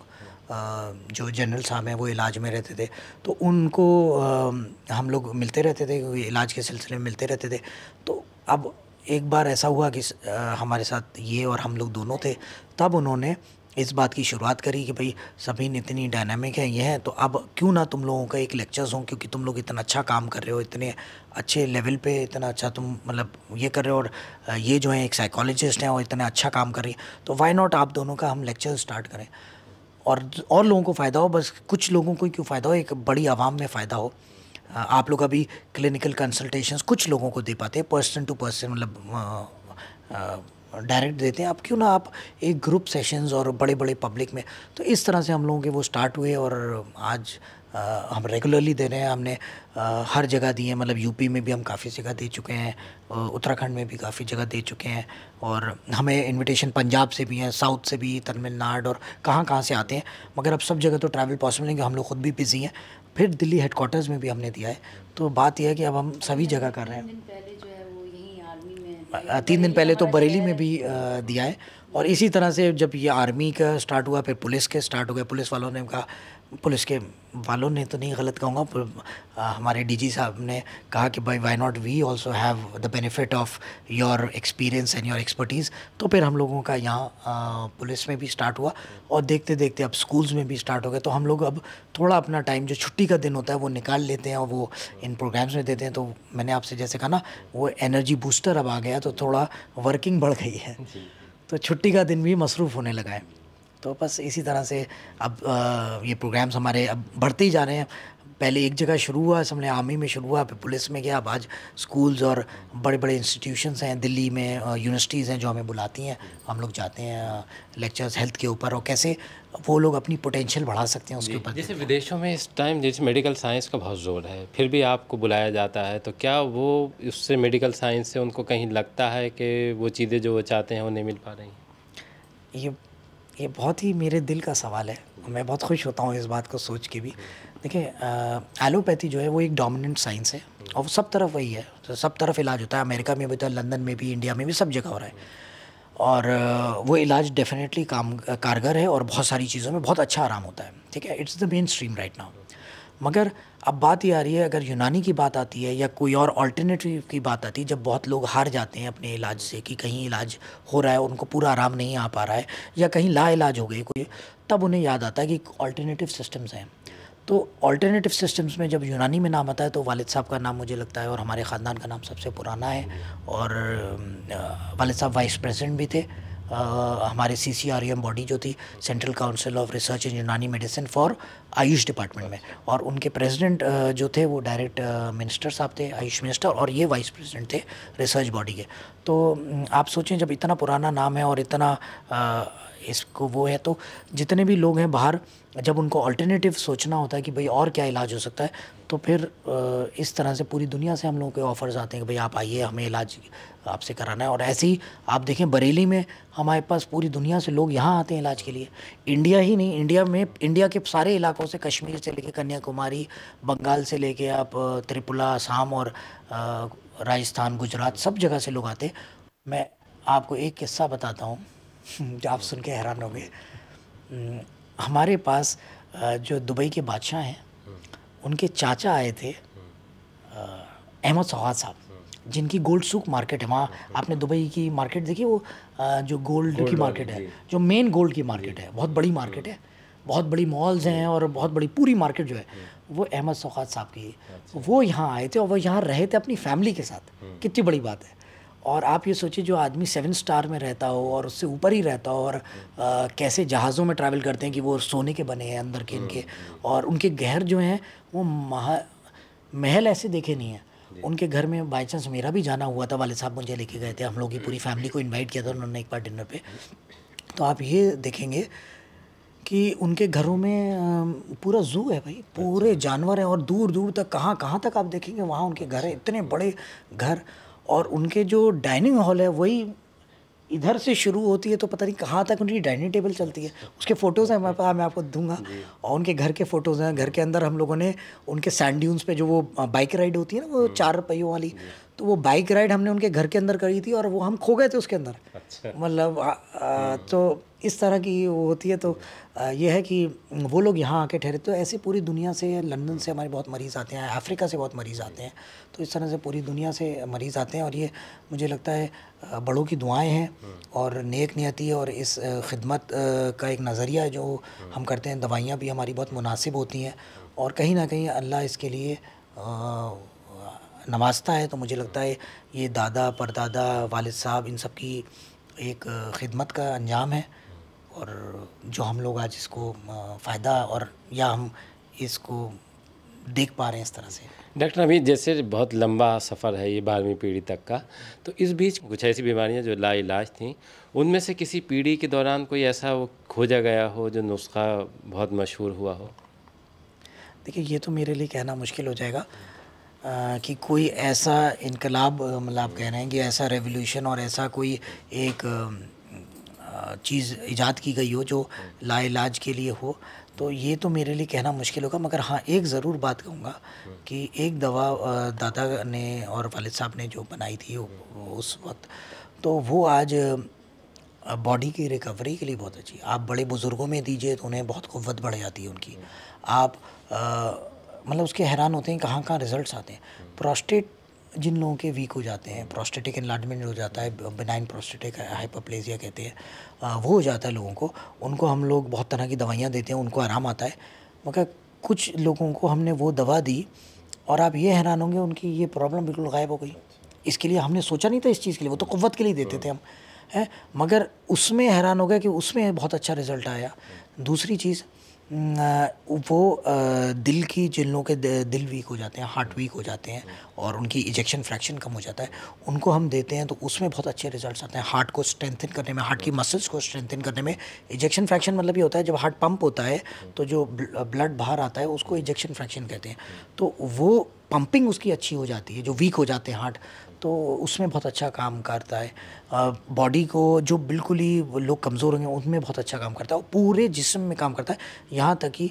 जो जनरल साहब हैं वो इलाज में रहते थे तो उनको हम लोग मिलते रहते थे इलाज के सिलसिले में मिलते रहते थे तो अब एक बार ऐसा हुआ कि हमारे साथ ये और हम लोग दोनों थे तब उन्होंने इस बात की शुरुआत करी कि भाई सभी इतनी डायनामिक है ये हैं तो अब क्यों ना तुम लोगों का एक लेक्चर्स हो क्योंकि तुम लोग इतना अच्छा काम कर रहे हो इतने अच्छे लेवल पे इतना अच्छा तुम मतलब ये कर रहे हो और ये जो है एक साइकोलॉजिस्ट हैं और इतना अच्छा काम कर रही है तो वाई नॉट आप दोनों का हम लेक्चर स्टार्ट करें और और लोगों को फ़ायदा हो बस कुछ लोगों को क्यों फ़ायदा हो एक बड़ी आवाम में फ़ायदा हो आप लोग अभी क्लिनिकल कंसल्टेशंस कुछ लोगों को दे पाते हैं पर्सन टू पर्सन मतलब डायरेक्ट देते हैं आप क्यों ना आप एक ग्रुप सेशंस और बड़े बड़े पब्लिक में तो इस तरह से हम लोगों के वो स्टार्ट हुए और आज आ, हम रेगुलरली दे रहे हैं हमने आ, हर जगह दिए मतलब यूपी में भी हम काफ़ी जगह दे चुके हैं उत्तराखंड में भी काफ़ी जगह दे चुके हैं और हमें इनविटेशन पंजाब से भी हैं साउथ से भी तमिलनाडु और कहाँ कहाँ से आते हैं मगर अब सब जगह तो ट्रैवल पॉसिबल नहीं हम लोग खुद भी बिज़ी हैं फिर दिल्ली हेडकोार्टर्स में भी हमने दिया है तो बात यह है कि अब हम सभी जगह कर रहे हैं तीन दिन पहले तो बरेली में भी दिया है और इसी तरह से जब ये आर्मी का स्टार्ट हुआ फिर पुलिस के स्टार्ट हो गए पुलिस वालों ने कहा पुलिस के वालों ने तो नहीं गलत कहूँगा हमारे डीजी साहब ने कहा कि भाई why not we also have the benefit of your experience and your expertise तो फिर हम लोगों का यहाँ पुलिस में भी स्टार्ट हुआ और देखते देखते अब स्कूल्स में भी स्टार्ट हो गया तो हम लोग अब थोड़ा अपना टाइम जो छुट्टी का दिन होता है वो निकाल लेते हैं और वो इन प्रोग्राम्स में देते हैं तो मैंने आपसे जैसे कहा ना वो एनर्जी बूस्टर अब आ गया तो थोड़ा वर्किंग बढ़ गई है तो छुट्टी का दिन भी मसरूफ़ होने लगा है तो बस इसी तरह से अब आ, ये प्रोग्राम्स हमारे अब बढ़ते ही जा रहे हैं पहले एक जगह शुरू हुआ समझे आर्मी में शुरू हुआ फिर पुलिस में गया अब आज स्कूल्स और बड़े बड़े इंस्टीट्यूशंस हैं दिल्ली में यूनिवर्सिटीज़ हैं जो हमें बुलाती हैं हम लोग जाते हैं लेक्चर्स हेल्थ के ऊपर और कैसे वो लोग अपनी पोटेंशियल बढ़ा सकते हैं उसके ऊपर जैसे विदेशों में इस टाइम जैसे मेडिकल साइंस का बहुत जोर है फिर भी आपको बुलाया जाता है तो क्या वो उससे मेडिकल साइंस से उनको कहीं लगता है कि वो चीज़ें जो वो चाहते हैं वो नहीं मिल पा रही ये ये बहुत ही मेरे दिल का सवाल है मैं बहुत खुश होता हूँ इस बात को सोच के भी देखिए एलोपैथी जो है वो एक डोमिनेंट साइंस है और सब तरफ वही है तो सब तरफ इलाज होता है अमेरिका में भी होता है लंदन में भी इंडिया में भी सब जगह हो रहा है और वो इलाज डेफिनेटली काम कारगर है और बहुत सारी चीज़ों में बहुत अच्छा आराम होता है ठीक है it's the mainstream right now मगर अब बात ये आ रही है अगर यूनानी की बात आती है या कोई और ऑल्टरनेटिव की बात आती है जब बहुत लोग हार जाते हैं अपने इलाज से कि कहीं इलाज हो रहा है उनको पूरा आराम नहीं आ पा रहा है या कहीं ला इलाज हो गई कोई तब उन्हें याद आता है कि ऑल्टरनेटिव सिस्टम्स हैं तो ऑल्टरनेटिव सिस्टम्स में जब यूनानी में नाम आता है तो वालिद साहब का नाम मुझे लगता है और हमारे ख़ानदान का नाम सबसे पुराना है और वालिद साहब वाइस प्रेसिडेंट भी थे हमारे C C R M body जो थी central council of research in Unani medicine for Ayush department में अच्छा। और उनके प्रेसिडेंट जो थे वो डायरेक्ट मिनिस्टर साहब थे आयुष मिनिस्टर और ये वाइस प्रेसिडेंट थे रिसर्च बॉडी के तो आप सोचें जब इतना पुराना नाम है और इतना इसको वो है तो जितने भी लोग हैं बाहर जब उनको अल्टरनेटिव सोचना होता है कि भाई और क्या इलाज हो सकता है तो फिर इस तरह से पूरी दुनिया से हम लोगों के ऑफ़र्स आते हैं कि भाई आप आइए हमें इलाज आपसे कराना है और ऐसे ही आप देखें बरेली में हमारे पास पूरी दुनिया से लोग यहाँ आते हैं इलाज के लिए इंडिया ही नहीं इंडिया में इंडिया के सारे इलाकों से कश्मीर से लेके कन्याकुमारी बंगाल से लेके आप त्रिपुरा आसाम और राजस्थान गुजरात सब जगह से लोग आते हैं मैं आपको एक किस्सा बताता हूँ जो आप सुन के हैरान होंगे हम्म, हमारे पास जो दुबई के बादशाह हैं उनके चाचा आए थे अहमद सवाद साहब जिनकी गोल्ड सूक मार्केट है वहाँ आपने दुबई की मार्केट देखी वो जो गोल्ड, की मार्केट है जो मेन गोल्ड की मार्केट है बहुत बड़ी मार्केट है बहुत बड़ी मॉल्स हैं और बहुत बड़ी पूरी मार्केट जो है वो अहमद सौखात साहब की है अच्छा। वो यहाँ आए थे और वो यहाँ रहे थे अपनी फैमिली के साथ हम्म। कितनी बड़ी बात है और आप ये सोचिए जो आदमी सेवन स्टार में रहता हो और उससे ऊपर ही रहता हो और आ, कैसे जहाज़ों में ट्रैवल करते हैं कि वो सोने के बने हैं अंदर के इनके और उनके घर जो हैं वो महा महल ऐसे देखे नहीं हैं उनके घर में बाई चांस मेरा भी जाना हुआ था वाले साहब मुझे लेके गए थे हम लोग की पूरी फैमिली को इन्वाइट किया था उन्होंने एक बार डिनर पर तो आप ये देखेंगे कि उनके घरों में पूरा जू है भाई पूरे अच्छा। जानवर हैं और दूर दूर तक कहाँ कहाँ तक आप देखेंगे वहाँ उनके घर हैं इतने बड़े घर और उनके जो डाइनिंग हॉल है वही इधर से शुरू होती है तो पता नहीं कहाँ तक उनकी डाइनिंग टेबल चलती है उसके फ़ोटोज़ हैं हमारे पास मैं आपको दूंगा और उनके घर के फ़ोटोज़ हैं घर के अंदर हम लोगों ने उनके सैंड ड्यून्स पे जो वो बाइक राइड होती है ना वो हम्म। चार पहियों वाली तो वो बाइक राइड हमने उनके घर के अंदर करी थी और वो हम खो गए थे उसके अंदर अच्छा। मतलब हम्म। तो इस तरह की वो होती है तो ये है कि वो लोग यहाँ आके ठहरे तो ऐसे पूरी दुनिया से लंदन से हमारे बहुत मरीज़ आते हैं अफ्रीका से बहुत मरीज़ आते हैं तो इस तरह से पूरी दुनिया से मरीज़ आते हैं और ये मुझे लगता है बड़ों की दुआएं हैं हम्म। और नेक नियति और इस खिदमत का एक नज़रिया जो हम्म। हम करते हैं दवाइयाँ भी हमारी बहुत मुनासिब होती हैं और कहीं ना कहीं अल्लाह इसके लिए नवाजता है तो मुझे लगता है ये दादा परदादा वालिद साहब इन सब की एक खिदमत का अंजाम है और जो हम लोग आज इसको फ़ायदा और या हम इसको देख पा रहे हैं इस तरह से डॉक्टर अभी जैसे बहुत लंबा सफ़र है ये बारहवीं पीढ़ी तक का तो इस बीच कुछ ऐसी बीमारियां जो लाइलाज थीं उनमें से किसी पीढ़ी के दौरान कोई ऐसा वो खोजा गया हो जो नुस्खा बहुत मशहूर हुआ हो देखिए ये तो मेरे लिए कहना मुश्किल हो जाएगा कि कोई ऐसा इनकलाब मतलब आप कह रहे हैं कि ऐसा रेवोल्यूशन और ऐसा कोई एक चीज़ ईजाद की गई हो जो लाइलाज के लिए हो तो ये तो मेरे लिए कहना मुश्किल होगा मगर हाँ एक ज़रूर बात कहूँगा कि एक दवा दादा ने और वालिद साहब ने जो बनाई थी उस वक्त तो वो आज बॉडी की रिकवरी के लिए बहुत अच्छी आप बड़े बुज़ुर्गों में दीजिए तो उन्हें बहुत कुत बढ़ जाती है उनकी आप आ, मतलब उसके हैरान होते हैं कहाँ कहाँ रिजल्ट्स आते हैं प्रोस्टेट जिन लोगों के वीक हो जाते हैं प्रोस्टेटिक इन्लार्जमेंट हो जाता है बेनाइन प्रोस्टेटिक हाइपोप्लेजिया कहते हैं वो हो जाता है लोगों को उनको हम लोग बहुत तरह की दवाइयाँ देते हैं उनको आराम आता है मगर कुछ लोगों को हमने वो दवा दी और आप ये हैरान होंगे उनकी ये प्रॉब्लम बिल्कुल गायब हो गई इसके लिए हमने सोचा नहीं था इस चीज़ के लिए वो तो कुत के लिए देते थे हम है मगर उसमें हैरान हो गया कि उसमें बहुत अच्छा रिजल्ट आया दूसरी चीज़ वो दिल की जिन लोगों के दिल वीक हो जाते हैं हार्ट वीक हो जाते हैं और उनकी इजेक्शन फ्रैक्शन कम हो जाता है उनको हम देते हैं तो उसमें बहुत अच्छे रिजल्ट्स आते हैं हार्ट को स्ट्रेंथन करने में हार्ट की मसल्स को स्ट्रेंथन करने में इजेक्शन फ्रैक्शन मतलब ये होता है जब हार्ट पंप होता है तो जो ब्लड बाहर आता है उसको इजेक्शन फ्रैक्शन कहते हैं तो वो पंपिंग उसकी अच्छी हो जाती है जो वीक हो जाते हैं हार्ट तो उसमें बहुत अच्छा काम करता है बॉडी को जो बिल्कुल ही लोग कमज़ोर होंगे उनमें बहुत अच्छा काम करता है और पूरे जिसम में काम करता है यहाँ तक कि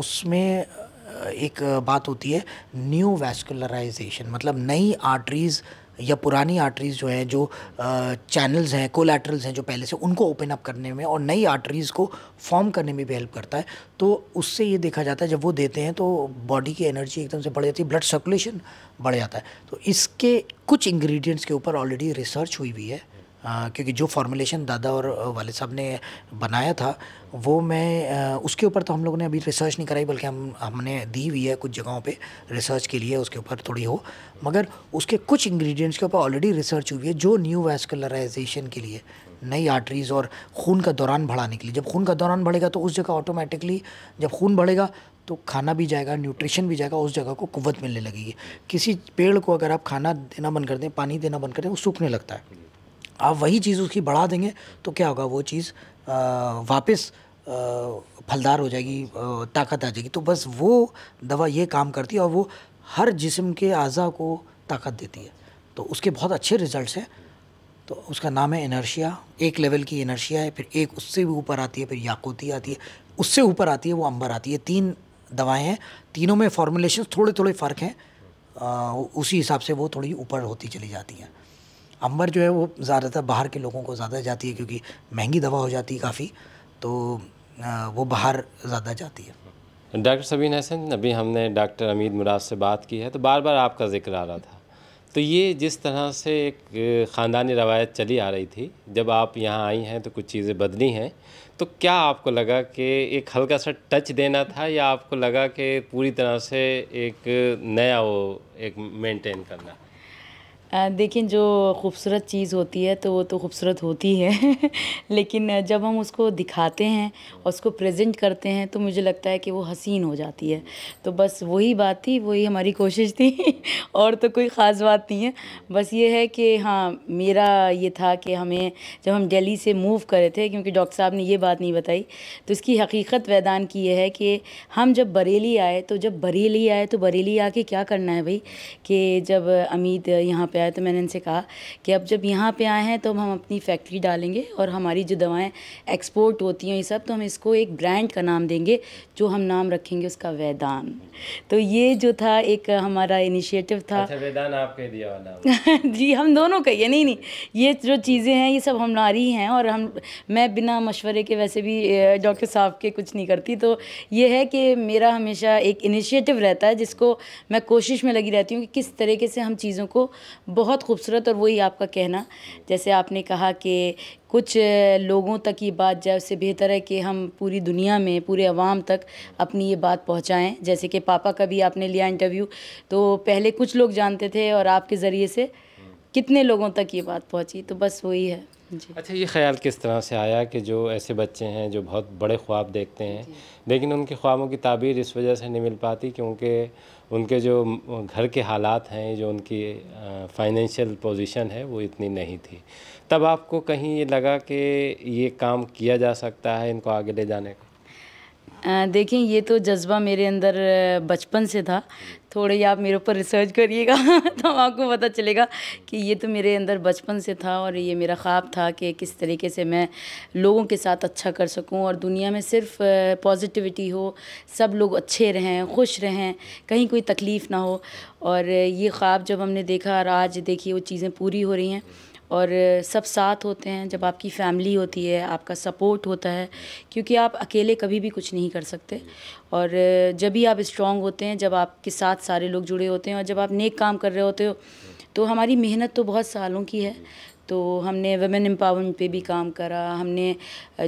उसमें एक बात होती है न्यू वैस्कुलराइजेशन मतलब नई आर्टरीज़ या पुरानी आर्टरीज़ जो हैं जो चैनल्स हैं कोलेटरल्स हैं जो पहले से उनको ओपन अप करने में और नई आर्टरीज़ को फॉर्म करने में भी हेल्प करता है तो उससे ये देखा जाता है जब वो देते हैं तो बॉडी की एनर्जी एकदम से बढ़ जाती है ब्लड सर्कुलेशन बढ़ जाता है तो इसके कुछ इंग्रेडिएंट्स के ऊपर ऑलरेडी रिसर्च हुई हुई है आ, क्योंकि जो फॉर्मुलेशन दादा और वाले साहब ने बनाया था वो मैं आ, उसके ऊपर तो हम लोगों ने अभी रिसर्च नहीं कराई बल्कि हम हमने दी हुई है कुछ जगहों पे रिसर्च के लिए उसके ऊपर थोड़ी हो मगर उसके कुछ इंग्रेडिएंट्स के ऊपर ऑलरेडी रिसर्च हुई है जो न्यू वैस्कुलराइजेशन के लिए नई आर्टरीज़ और खून का दौरान बढ़ाने के लिए जब खून का दौरान बढ़ेगा तो उस जगह ऑटोमेटिकली जब खून बढ़ेगा तो खाना भी जाएगा न्यूट्रिशन भी जाएगा उस जगह को कुत मिलने लगेगी किसी पेड़ को अगर आप खाना देना बंद कर दें पानी देना बंद कर दें वो सूखने लगता है आप वही चीज़ उसकी बढ़ा देंगे तो क्या होगा वो चीज़ वापस फलदार हो जाएगी ताकत आ जाएगी तो बस वो दवा ये काम करती है और वो हर जिस्म के अज़ा को ताकत देती है तो उसके बहुत अच्छे रिजल्ट्स हैं तो उसका नाम है इनर्शिया एक लेवल की इनर्शिया है फिर एक उससे भी ऊपर आती है फिर याकूती आती है उससे ऊपर आती है वो अंबर आती है तीन दवाएं हैं तीनों में फॉर्मुलेशन थोड़े थोड़े फ़र्क हैं उसी हिसाब से वो थोड़ी ऊपर होती चली जाती हैं अंबर जो है वो ज़्यादातर बाहर के लोगों को ज़्यादा जाती है क्योंकि महंगी दवा हो जाती है काफ़ी तो वो बाहर ज़्यादा जाती है डॉक्टर सबीन हसन अभी हमने डॉक्टर अमीद मुराद से बात की है तो बार बार आपका जिक्र आ रहा था तो ये जिस तरह से एक ख़ानदानी रवायत चली आ रही थी जब आप यहाँ आई हैं तो कुछ चीज़ें बदली हैं तो क्या आपको लगा कि एक हल्का सा टच देना था या आपको लगा कि पूरी तरह से एक नया वो एक मेंटेन करना देखिए जो खूबसूरत चीज़ होती है तो वो तो खूबसूरत होती है लेकिन जब हम उसको दिखाते हैं और उसको प्रेजेंट करते हैं तो मुझे लगता है कि वो हसीन हो जाती है तो बस वही बात थी वही हमारी कोशिश थी और तो कोई ख़ास बात नहीं है बस ये है कि हाँ मेरा ये था कि हमें जब हम दिल्ली से मूव करे थे क्योंकि डॉक्टर साहब ने ये बात नहीं बताई तो इसकी हकीकत वैदान की है कि हम जब बरेली आए तो जब बरेली आए तो बरेली आके क्या करना है भाई कि जब अमित यहाँ पर है तो मैंने इनसे कहा कि अब जब यहाँ पे आए हैं तो हम अपनी फैक्ट्री डालेंगे और हमारी जो दवाएं एक्सपोर्ट होती हैं ये सब तो हम इसको एक ब्रांड का नाम देंगे जो हम नाम रखेंगे उसका वैदान तो ये जो था एक हमारा इनिशिएटिव था अच्छा, वैदान आपके दिया वाला जी हम दोनों का ये नहीं नहीं ये जो चीज़ें हैं ये सब हमारी हैं और हम मैं बिना मशवरे के वैसे भी डॉक्टर साहब के कुछ नहीं करती तो ये है कि मेरा हमेशा एक इनिशिएटिव रहता है जिसको मैं कोशिश में लगी रहती हूँ कि किस तरीके से हम चीज़ों को बहुत खूबसूरत और वही आपका कहना जैसे आपने कहा कि कुछ लोगों तक ये बात जैसे बेहतर है कि हम पूरी दुनिया में पूरे अवाम तक अपनी ये बात पहुंचाएं जैसे कि पापा का भी आपने लिया इंटरव्यू तो पहले कुछ लोग जानते थे और आपके ज़रिए से कितने लोगों तक ये बात पहुंची तो बस वही है जी अच्छा ये ख्याल किस तरह से आया कि जो ऐसे बच्चे हैं जो बहुत बड़े ख्वाब देखते हैं लेकिन उनके ख्वाबों की ताबीर इस वजह से नहीं मिल पाती क्योंकि उनके जो घर के हालात हैं जो उनकी फाइनेंशियल पोजीशन है वो इतनी नहीं थी तब आपको कहीं ये लगा कि ये काम किया जा सकता है इनको आगे ले जाने का देखें ये तो जज्बा मेरे अंदर बचपन से था थोड़े आप मेरे ऊपर रिसर्च करिएगा तो आपको पता चलेगा कि ये तो मेरे अंदर बचपन से था और ये मेरा ख्वाब था कि किस तरीके से मैं लोगों के साथ अच्छा कर सकूं और दुनिया में सिर्फ पॉजिटिविटी हो सब लोग अच्छे रहें खुश रहें कहीं कोई तकलीफ़ ना हो और ये ख्वाब जब हमने देखा और आज देखिए वो चीज़ें पूरी हो रही हैं और सब साथ होते हैं जब आपकी फैमिली होती है आपका सपोर्ट होता है क्योंकि आप अकेले कभी भी कुछ नहीं कर सकते और जब भी आप स्ट्रांग होते हैं जब आपके साथ सारे लोग जुड़े होते हैं और जब आप नेक काम कर रहे होते हो तो हमारी मेहनत तो बहुत सालों की है तो हमने वेमेन एम्पावरमेंट पे भी काम करा हमने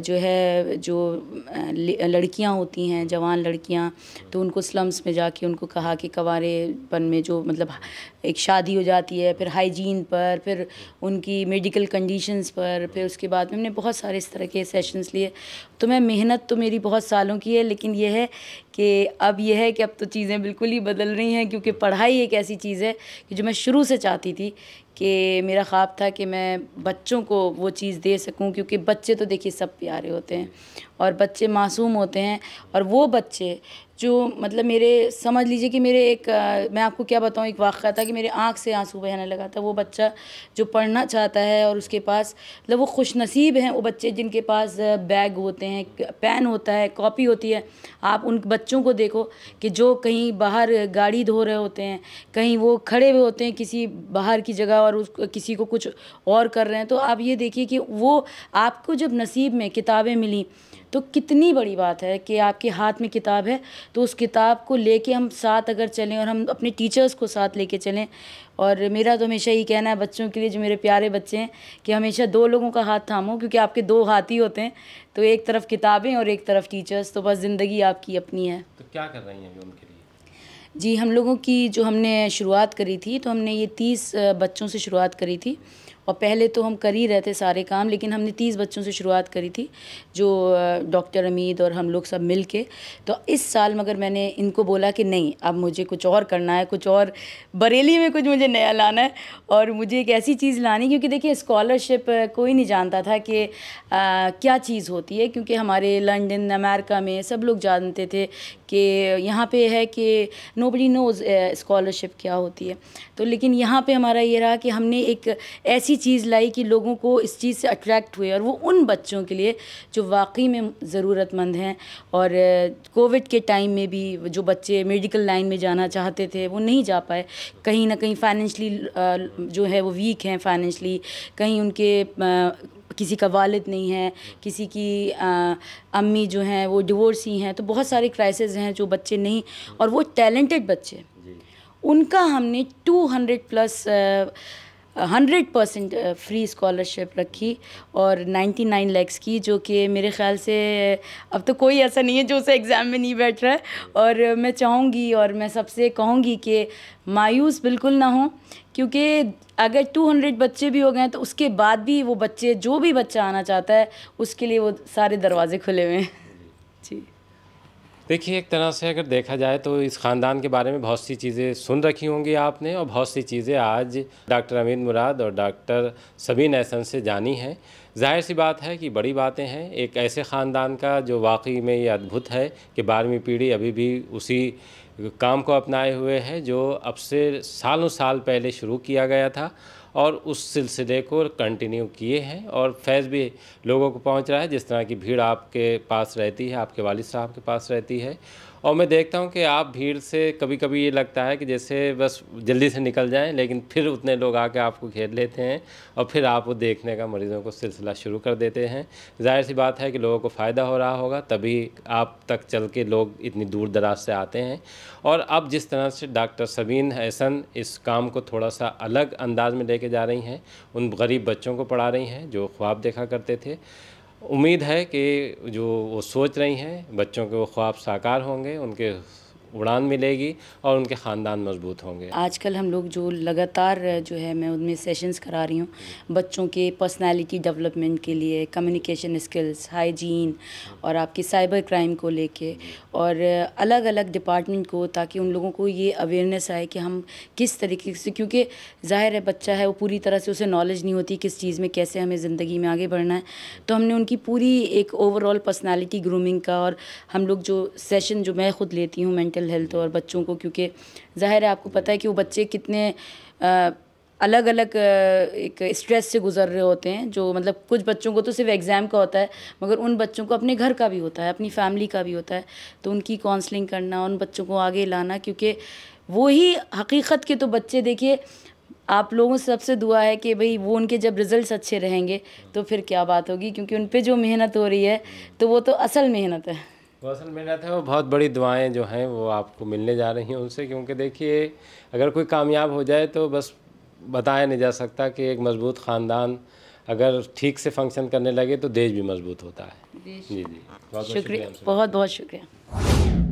जो है जो लड़कियां होती हैं जवान लड़कियां तो उनको स्लम्स में जाके उनको कहा कि कवारेपन में जो मतलब एक शादी हो जाती है फिर हाइजीन पर फिर उनकी मेडिकल कंडीशंस पर फिर उसके बाद में हमने बहुत सारे इस तरह के सेशंस लिए तो मैं मेहनत तो मेरी बहुत सालों की है लेकिन यह है कि अब यह है कि अब तो चीज़ें बिल्कुल ही बदल रही हैं क्योंकि पढ़ाई एक ऐसी चीज़ है कि जो मैं शुरू से चाहती थी कि मेरा ख्वाब था कि मैं बच्चों को वो चीज़ दे सकूं क्योंकि बच्चे तो देखिए सब प्यारे होते हैं और बच्चे मासूम होते हैं और वो बच्चे जो मतलब मेरे समझ लीजिए कि मेरे एक आ, मैं आपको क्या बताऊँ एक वाक़ा था कि मेरे आँख से आंसू बहने लगा था वो बच्चा जो पढ़ना चाहता है और उसके पास मतलब वो खुश नसीब हैं वो बच्चे जिनके पास बैग होते हैं पेन होता है कॉपी होती है आप उन बच्चों को देखो कि जो कहीं बाहर गाड़ी धो रहे होते हैं कहीं वो खड़े हुए होते हैं किसी बाहर की जगह और उस किसी को कुछ और कर रहे हैं तो आप ये देखिए कि वो आपको जब नसीब में किताबें मिली तो कितनी बड़ी बात है कि आपके हाथ में किताब है तो उस किताब को लेके हम साथ अगर चलें और हम अपने टीचर्स को साथ लेके चलें और मेरा तो हमेशा यही कहना है बच्चों के लिए जो मेरे प्यारे बच्चे हैं कि हमेशा दो लोगों का हाथ थामो क्योंकि आपके दो हाथ ही होते हैं तो एक तरफ किताबें और एक तरफ टीचर्स तो बस ज़िंदगी आपकी अपनी है तो क्या कर रही हैं अभी उनके लिए जी हम लोगों की जो हमने शुरुआत करी थी तो हमने ये तीस बच्चों से शुरुआत करी थी और पहले तो हम कर ही रहे थे सारे काम लेकिन हमने तीस बच्चों से शुरुआत करी थी जो डॉक्टर अमीद और हम लोग सब मिल के तो इस साल मगर मैंने इनको बोला कि नहीं अब मुझे कुछ और करना है कुछ और बरेली में कुछ मुझे नया लाना है और मुझे एक ऐसी चीज़ लानी क्योंकि देखिए स्कॉलरशिप कोई नहीं जानता था कि आ, क्या चीज़ होती है क्योंकि हमारे लंडन अमेरिका में सब लोग जानते थे कि यहाँ पे है कि नो बडी नोज़ इस्कॉलरशिप क्या होती है तो लेकिन यहाँ पे हमारा ये रहा कि हमने एक ऐसी चीज़ लाई कि लोगों को इस चीज़ से अट्रैक्ट हुए और वो उन बच्चों के लिए जो वाकई में ज़रूरतमंद हैं और कोविड के टाइम में भी जो बच्चे मेडिकल लाइन में जाना चाहते थे वो नहीं जा पाए कहीं ना कहीं फाइनेंशली जो है वो वीक हैं फाइनेंशली कहीं उनके किसी का वालद नहीं है किसी की आ, अम्मी जो हैं वो डिवोर्सी हैं तो बहुत सारे क्राइसिस हैं जो बच्चे नहीं और वो टैलेंटेड बच्चे उनका हमने 200 plus uh, hundred percent free scholarship रखी और नाइन्टी नाइन लैक्स की जो कि मेरे ख्याल से अब तो कोई ऐसा नहीं है जो उसे एग्ज़ाम में नहीं बैठ रहा है और मैं चाहूँगी और मैं सबसे कहूँगी कि मायूस बिल्कुल ना हो क्योंकि अगर 200 बच्चे भी हो गए तो उसके बाद भी वो बच्चे जो भी बच्चा आना चाहता है उसके लिए वो सारे दरवाजे खुले हुए हैं जी देखिए एक तरह से अगर देखा जाए तो इस ख़ानदान के बारे में बहुत सी चीज़ें सुन रखी होंगी आपने और बहुत सी चीज़ें आज डॉक्टर अमीन मुराद और डॉक्टर सबीन एहसन से जानी हैं जाहिर सी बात है कि बड़ी बातें हैं एक ऐसे ख़ानदान का जो वाकई में ये अद्भुत है कि बारहवीं पीढ़ी अभी भी उसी काम को अपनाए हुए है जो अब से सालों साल पहले शुरू किया गया था और उस सिलसिले को कंटिन्यू किए हैं और फैज़ भी लोगों को पहुंच रहा है जिस तरह की भीड़ आपके पास रहती है आपके वालिद साहब के पास रहती है और मैं देखता हूँ कि आप भीड़ से कभी कभी ये लगता है कि जैसे बस जल्दी से निकल जाएं लेकिन फिर उतने लोग आके आपको घेर लेते हैं और फिर आप वो देखने का मरीज़ों को सिलसिला शुरू कर देते हैं जाहिर सी बात है कि लोगों को फ़ायदा हो रहा होगा तभी आप तक चल के लोग इतनी दूर दराज से आते हैं और अब जिस तरह से डॉक्टर सबीन हसन इस काम को थोड़ा सा अलग अंदाज में लेके जा रही हैं उन गरीब बच्चों को पढ़ा रही हैं जो ख्वाब देखा करते थे उम्मीद है कि जो वो सोच रही हैं बच्चों के वो ख्वाब साकार होंगे उनके उड़ान मिलेगी और उनके ख़ानदान मजबूत होंगे आजकल हम लोग जो लगातार जो है मैं उनमें सेशंस करा रही हूँ बच्चों के पर्सनालिटी डेवलपमेंट के लिए कम्युनिकेशन स्किल्स हाइजीन और आपके साइबर क्राइम को लेके और अलग अलग डिपार्टमेंट को ताकि उन लोगों को ये अवेयरनेस आए कि हम किस तरीके से क्योंकि ज़ाहिर है बच्चा है वो पूरी तरह से उसे नॉलेज नहीं होती किस चीज़ में कैसे हमें ज़िंदगी में आगे बढ़ना है तो हमने उनकी पूरी एक ओवरऑल पर्सनैलिटी ग्रूमिंग का और हम लोग जो सेशन जो मैं खुद लेती हूँ मैंटल मेंटल हेल्थ और बच्चों को क्योंकि जाहिर है आपको पता है कि वो बच्चे कितने आ, अलग अलग एक स्ट्रेस से गुजर रहे होते हैं जो मतलब कुछ बच्चों को तो सिर्फ एग्ज़ाम का होता है मगर उन बच्चों को अपने घर का भी होता है अपनी फैमिली का भी होता है तो उनकी काउंसलिंग करना उन बच्चों को आगे लाना क्योंकि वो ही हकीकत के तो बच्चे देखिए आप लोगों से सबसे दुआ है कि भाई वो उनके जब रिज़ल्ट अच्छे रहेंगे तो फिर क्या बात होगी क्योंकि उन पर जो मेहनत हो रही है तो वो तो असल मेहनत है मिल रहा था वो बहुत बड़ी दुआएं जो हैं वो आपको मिलने जा रही हैं उनसे क्योंकि देखिए अगर कोई कामयाब हो जाए तो बस बताया नहीं जा सकता कि एक मजबूत ख़ानदान अगर ठीक से फंक्शन करने लगे तो देश भी मजबूत होता है जी जी बहुत शुक्रिया बहुत बहुत शुक्रिया